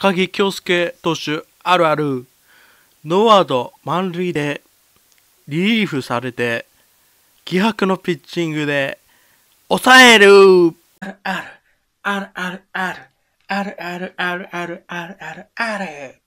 高木京介投手あるある、ノーアウト満塁でリリーフされて、気迫のピッチングで抑えるあるあるあるあるあるあるあるあるあるあるあるある